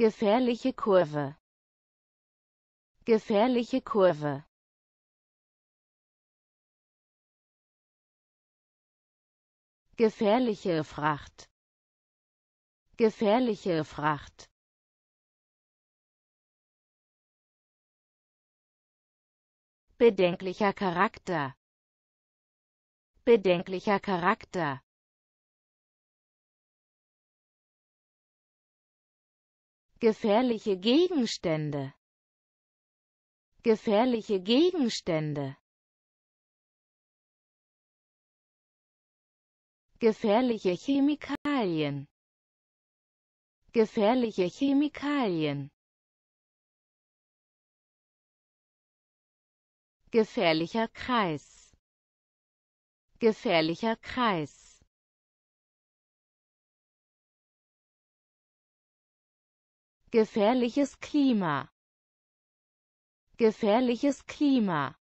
Gefährliche Kurve. Gefährliche Kurve. Gefährliche Fracht. Gefährliche Fracht. Bedenklicher Charakter. Bedenklicher Charakter. gefährliche Gegenstände gefährliche Gegenstände gefährliche Chemikalien gefährliche Chemikalien gefährlicher Kreis gefährlicher Kreis Gefährliches Klima. Gefährliches Klima.